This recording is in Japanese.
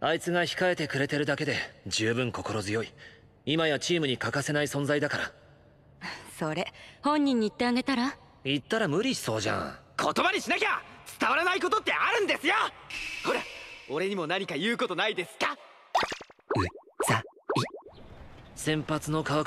あいつが控えてくれてるだけで十分心強い今やチームに欠かせない存在だからそれ本人に言ってあげたら言ったら無理しそうじゃん言葉にしなきゃ伝わらないことってあるんですよほら俺にも何か言うことないですかうさい先発の川